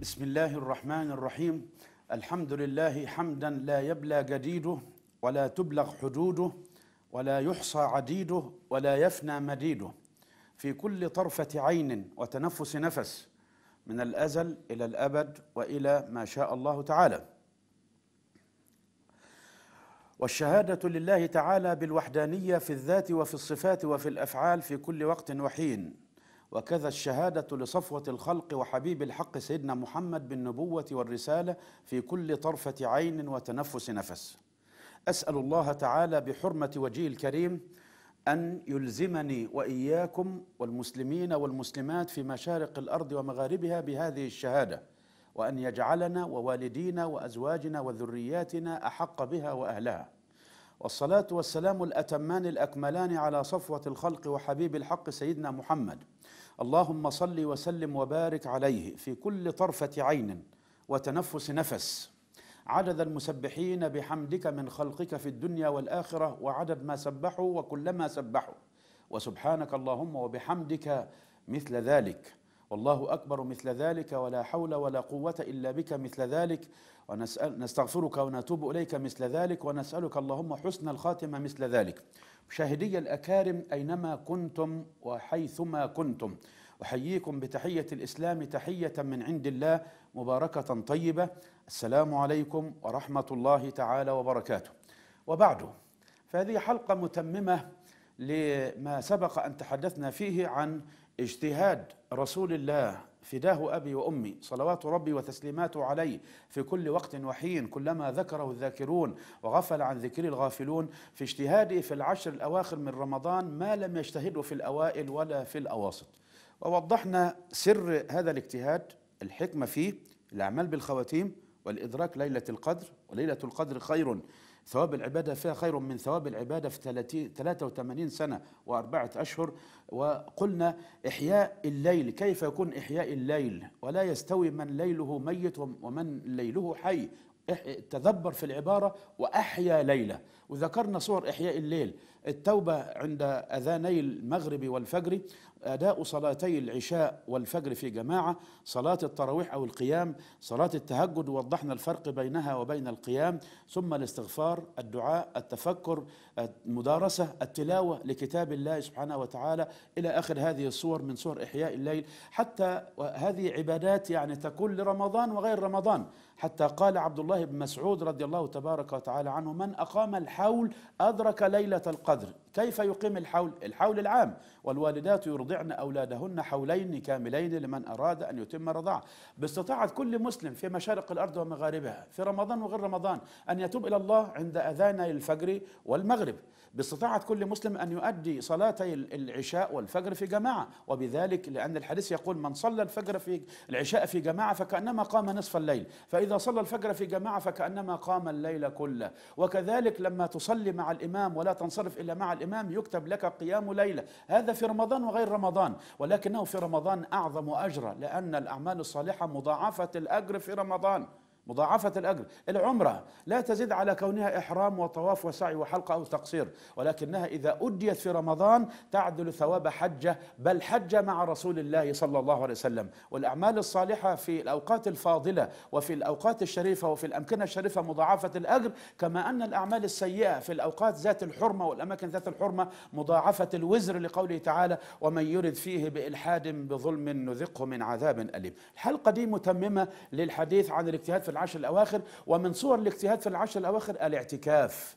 بسم الله الرحمن الرحيم الحمد لله حمدا لا يبلى جديده ولا تبلغ حدوده ولا يحصى عديده ولا يفنى مديده في كل طرفة عين وتنفس نفس من الأزل إلى الأبد وإلى ما شاء الله تعالى والشهاده لله تعالى بالوحدانيه في الذات وفي الصفات وفي الافعال في كل وقت وحين وكذا الشهاده لصفوه الخلق وحبيب الحق سيدنا محمد بالنبوه والرساله في كل طرفه عين وتنفس نفس اسال الله تعالى بحرمه وجهه الكريم ان يلزمني واياكم والمسلمين والمسلمات في مشارق الارض ومغاربها بهذه الشهاده وأن يجعلنا ووالدينا وأزواجنا وذرياتنا أحق بها وأهلها والصلاة والسلام الأتمان الأكملان على صفوة الخلق وحبيب الحق سيدنا محمد اللهم صل وسلم وبارك عليه في كل طرفة عين وتنفس نفس عدد المسبحين بحمدك من خلقك في الدنيا والآخرة وعدد ما سبحوا وكلما سبحوا وسبحانك اللهم وبحمدك مثل ذلك والله أكبر مثل ذلك ولا حول ولا قوة إلا بك مثل ذلك ونسال نستغفرك ونتوب إليك مثل ذلك ونسألك اللهم حسن الخاتمة مثل ذلك مشاهدي الأكارم أينما كنتم وحيثما كنتم أحييكم بتحية الإسلام تحية من عند الله مباركة طيبة السلام عليكم ورحمة الله تعالى وبركاته وبعد فهذه حلقة متممة لما سبق أن تحدثنا فيه عن اجتهاد رسول الله فداه أبي وأمي صلوات ربي وتسليماته عليه في كل وقت وحين كلما ذكره الذاكرون وغفل عن ذكره الغافلون في اجتهاده في العشر الأواخر من رمضان ما لم يجتهده في الأوائل ولا في الأواسط ووضحنا سر هذا الاجتهاد الحكمة فيه الأعمال بالخواتيم والإدراك ليلة القدر وليلة القدر خير ثواب العبادة فيها خير من ثواب العبادة في 83 سنة وأربعة أشهر وقلنا إحياء الليل كيف يكون إحياء الليل ولا يستوي من ليله ميت ومن ليله حي تدبر في العبارة وأحيا ليلة وذكرنا صور إحياء الليل التوبة عند أذاني المغرب والفجر أداء صلاتي العشاء والفجر في جماعة صلاة التراويح أو القيام صلاة التهجد وضحنا الفرق بينها وبين القيام ثم الاستغفار الدعاء التفكر المدارسة التلاوة لكتاب الله سبحانه وتعالى إلى آخر هذه الصور من صور إحياء الليل حتى هذه عبادات يعني تكون لرمضان وغير رمضان حتى قال عبد الله بن مسعود رضي الله تبارك وتعالى عنه من أقام الحول أدرك ليلة القدر القدر كيف يقيم الحول الحول العام والوالدات يرضعن أولادهن حولين كاملين لمن أراد أن يتم الرضاعة باستطاعة كل مسلم في مشارق الأرض ومغاربها في رمضان وغير رمضان أن يتوب إلى الله عند أذان الفجر والمغرب باستطاعة كل مسلم أن يؤدي صلاتي العشاء والفجر في جماعة وبذلك لأن الحديث يقول من صلى الفجر في العشاء في جماعة فكأنما قام نصف الليل فإذا صلى الفجر في جماعة فكأنما قام الليل كله وكذلك لما تصلي مع الإمام ولا تنصرف إلا مع الإمام يكتب لك قيام ليلة هذا في رمضان وغير رمضان ولكنه في رمضان أعظم أجرا لأن الأعمال الصالحة مضاعفة الأجر في رمضان مضاعفة الأجر العمرة لا تزيد على كونها إحرام وطواف وسعي وحلقة أو تقصير ولكنها إذا أديت في رمضان تعدل ثواب حجة بل حجة مع رسول الله صلى الله عليه وسلم والأعمال الصالحة في الأوقات الفاضلة وفي الأوقات الشريفة وفي الأمكنة الشريفة مضاعفة الأجر كما أن الأعمال السيئة في الأوقات ذات الحرمة والأماكن ذات الحرمة مضاعفة الوزر لقوله تعالى ومن يرد فيه بإلحاد بظلم نذقه من عذاب أليم الحلقة دي متممة للحديث عن الاجتهاد في العشر الأواخر ومن صور الاجتهاد في العشر الأواخر الاعتكاف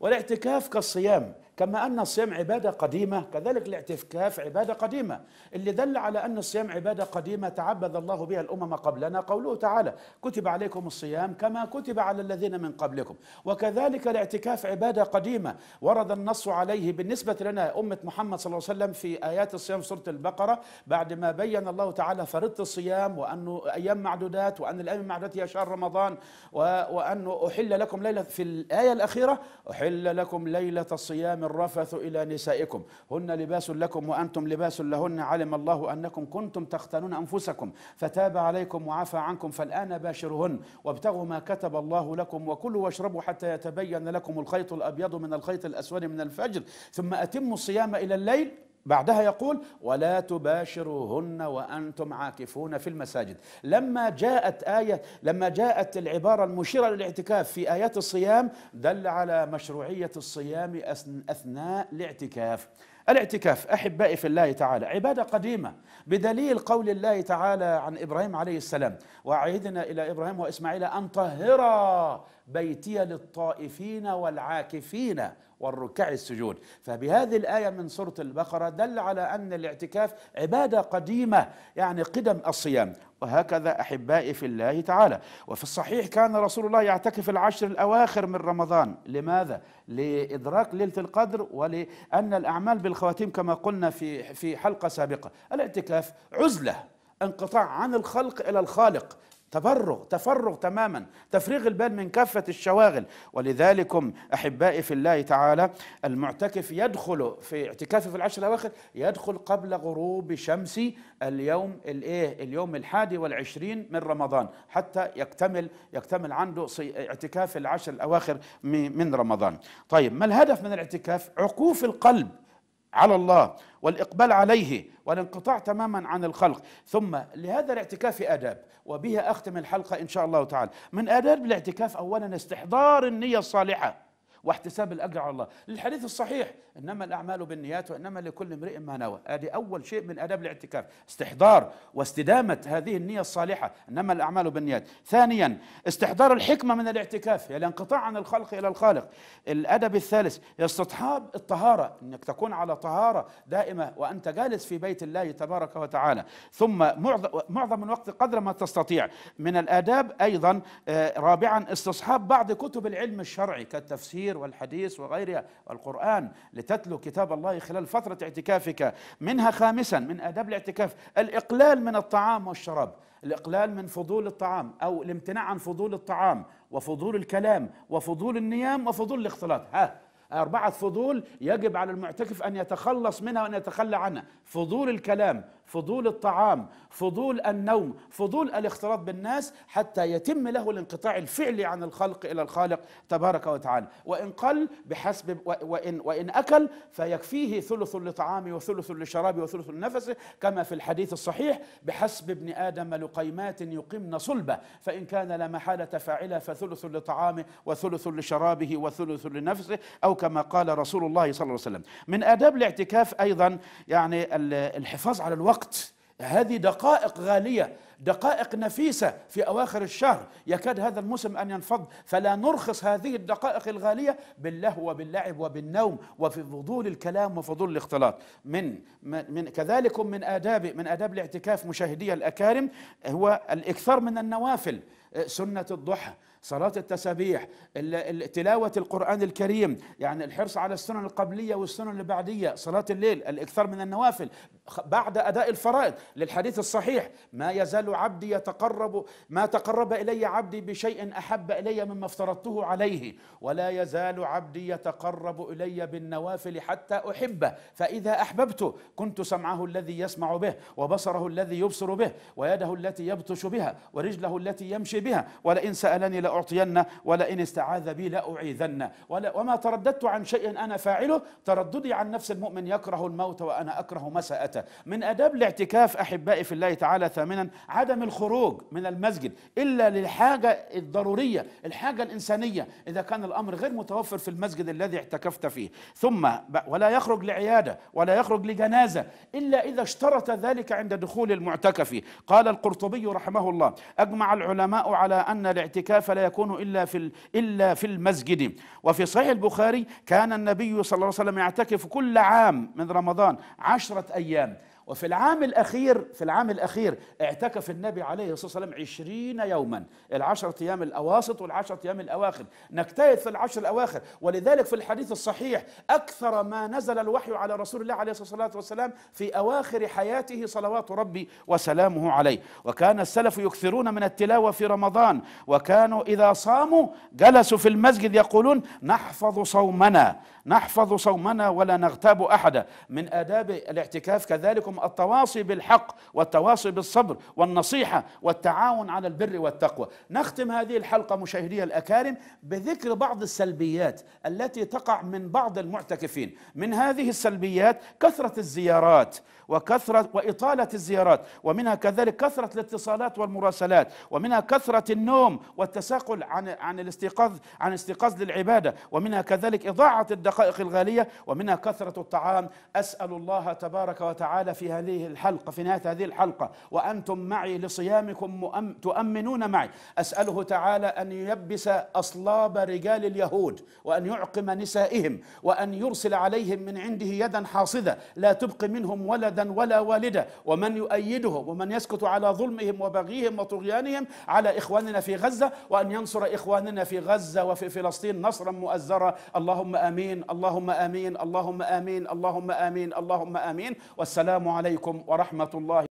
والاعتكاف كالصيام كما أن الصيام عبادة قديمة كذلك الاعتكاف عبادة قديمة اللي دل على أن الصيام عبادة قديمة تعبد الله بها الأمم قبلنا قوله تعالى كتب عليكم الصيام كما كتب على الذين من قبلكم وكذلك الاعتكاف عبادة قديمة ورد النص عليه بالنسبة لنا أمة محمد صلى الله عليه وسلم في آيات الصيام في سورة البقرة بعد ما بين الله تعالى فريضة الصيام وأنه أيام معدودات وأن الأيام المعدودات هي شهر رمضان وأنه أحل لكم ليلة في الآية الأخيرة أحل لكم ليلة الصيام الرفث إلى نسائكم هن لباس لكم وأنتم لباس لهن علم الله أنكم كنتم تختنون أنفسكم فتاب عليكم وعفى عنكم فالآن باشرهن وابتغوا ما كتب الله لكم وكلوا واشربوا حتى يتبين لكم الخيط الأبيض من الخيط الأسود من الفجر ثم أتموا الصيام إلى الليل بعدها يقول ولا تباشروهن وانتم عاكفون في المساجد لما جاءت ايه لما جاءت العباره المشيره للاعتكاف في ايات الصيام دل على مشروعيه الصيام اثناء الاعتكاف الاعتكاف احبائي في الله تعالى عباده قديمه بدليل قول الله تعالى عن ابراهيم عليه السلام وعهدنا الى ابراهيم واسماعيل ان طهرا بيتي للطائفين والعاكفين والركع السجود فبهذه الآية من سورة البقرة دل على أن الاعتكاف عبادة قديمة يعني قدم الصيام وهكذا أحبائي في الله تعالى وفي الصحيح كان رسول الله يعتكف العشر الأواخر من رمضان لماذا؟ لإدراك ليلة القدر ولأن الأعمال بالخواتيم كما قلنا في, في حلقة سابقة الاعتكاف عزلة انقطاع عن الخلق إلى الخالق تفرغ تفرغ تماما تفريغ البال من كافة الشواغل ولذلكم أحبائي في الله تعالى المعتكف يدخل في اعتكافه في العشر الأواخر يدخل قبل غروب شمس اليوم الإيه اليوم الحادي والعشرين من رمضان حتى يكتمل يكتمل عنده اعتكاف العشر الأواخر من رمضان طيب ما الهدف من الاعتكاف عقوف القلب على الله والإقبال عليه والانقطاع تماما عن الخلق ثم لهذا الاعتكاف آداب وبها أختم الحلقة إن شاء الله تعالى من آداب الاعتكاف أولا استحضار النية الصالحة واحتساب الاجر على الله الحديث الصحيح انما الاعمال بالنيات وانما لكل امرئ ما نوى ادي اول شيء من اداب الاعتكاف استحضار واستدامه هذه النيه الصالحه انما الاعمال بالنيات ثانيا استحضار الحكمه من الاعتكاف يعني الانقطاع عن الخلق الى الخالق الادب الثالث استصحاب الطهاره انك تكون على طهاره دائمه وانت جالس في بيت الله تبارك وتعالى ثم معظم معظم الوقت قدر ما تستطيع من الاداب ايضا آه، رابعا استصحاب بعض كتب العلم الشرعي كالتفسير والحديث وغيرها والقرآن لتتلو كتاب الله خلال فترة اعتكافك منها خامسا من آداب الاعتكاف الإقلال من الطعام والشراب الإقلال من فضول الطعام أو الامتناع عن فضول الطعام وفضول الكلام وفضول النيام وفضول الاختلاط ها أربعة فضول يجب على المعتكف أن يتخلص منها وأن يتخلى عنها فضول الكلام فضول الطعام فضول النوم فضول الاختلاط بالناس حتى يتم له الانقطاع الفعلي عن الخلق الى الخالق تبارك وتعالى وان قل بحسب وان وان اكل فيكفيه ثلث لطعامه وثلث لشرابه وثلث لنفسه كما في الحديث الصحيح بحسب ابن ادم لقيمات يقمن صلبه فان كان لا محاله فاعله فثلث لطعامه وثلث لشرابه وثلث لنفسه او كما قال رسول الله صلى الله عليه وسلم من اداب الاعتكاف ايضا يعني الحفاظ على الوقت الوقت هذه دقائق غاليه دقائق نفيسه في اواخر الشهر يكاد هذا الموسم ان ينفض فلا نرخص هذه الدقائق الغاليه باللهو وباللعب وبالنوم وفي فضول الكلام وفضول الاختلاط من من كذلك من اداب من اداب الاعتكاف مشاهدي الاكارم هو الاكثار من النوافل آه، سنه الضحى صلاة التسابيح تلاوة القرآن الكريم يعني الحرص على السنن القبلية والسنن البعدية صلاة الليل الإكثار من النوافل بعد أداء الفرائض للحديث الصحيح ما يزال عبدي يتقرب ما تقرب إلي عبدي بشيء أحب إلي مما افترضته عليه ولا يزال عبدي يتقرب إلي بالنوافل حتى أحبه فإذا أحببته كنت سمعه الذي يسمع به وبصره الذي يبصر به ويده التي يبطش بها ورجله التي يمشي بها ولئن سألني لأعطين ولئن استعاذ بي لأعيذن ولا وما ترددت عن شيء أنا فاعله ترددي عن نفس المؤمن يكره الموت وأنا أكره مساءته من أداب الاعتكاف أحبائي في الله تعالى ثامنا عدم الخروج من المسجد إلا للحاجة الضرورية الحاجة الإنسانية إذا كان الأمر غير متوفر في المسجد الذي اعتكفت فيه ثم ولا يخرج لعيادة ولا يخرج لجنازة إلا إذا اشترط ذلك عند دخول المعتكف قال القرطبي رحمه الله أجمع العلماء على أن الاعتكاف لا يكون إلا في, إلا في المسجد وفي صحيح البخاري كان النبي صلى الله عليه وسلم يعتكف كل عام من رمضان عشرة أيام وفي العام الأخير في العام الأخير اعتكف النبي عليه الصلاة والسلام عشرين يوما العشرة أيام الأواسط والعشرة أيام الأواخر نجتهد في العشر الأواخر ولذلك في الحديث الصحيح أكثر ما نزل الوحي على رسول الله عليه الصلاة والسلام في أواخر حياته صلوات ربي وسلامه عليه وكان السلف يكثرون من التلاوة في رمضان وكانوا إذا صاموا جلسوا في المسجد يقولون نحفظ صومنا نحفظ صومنا ولا نغتاب احدا من اداب الاعتكاف كذلك التواصي بالحق والتواصي بالصبر والنصيحه والتعاون على البر والتقوى نختم هذه الحلقه مشاهدي الاكارم بذكر بعض السلبيات التي تقع من بعض المعتكفين من هذه السلبيات كثره الزيارات وكثرة وإطالة الزيارات ومنها كذلك كثرة الاتصالات والمراسلات ومنها كثرة النوم والتساقل عن عن الاستيقاظ عن الاستيقاظ للعبادة ومنها كذلك إضاعة الدقائق الدقائق الغالية ومنها كثرة الطعام أسأل الله تبارك وتعالى في هذه الحلقة في نهاية هذه الحلقة وأنتم معي لصيامكم تؤمنون معي أسأله تعالى أن يلبس أصلاب رجال اليهود وأن يعقم نسائهم وأن يرسل عليهم من عنده يدا حاصدة لا تبقي منهم ولدا ولا والدة ومن يؤيدهم ومن يسكت على ظلمهم وبغيهم وطغيانهم على إخواننا في غزة وأن ينصر إخواننا في غزة وفي فلسطين نصرا مؤزرا اللهم آمين امين اللهم امين اللهم امين اللهم امين اللهم امين والسلام عليكم ورحمه الله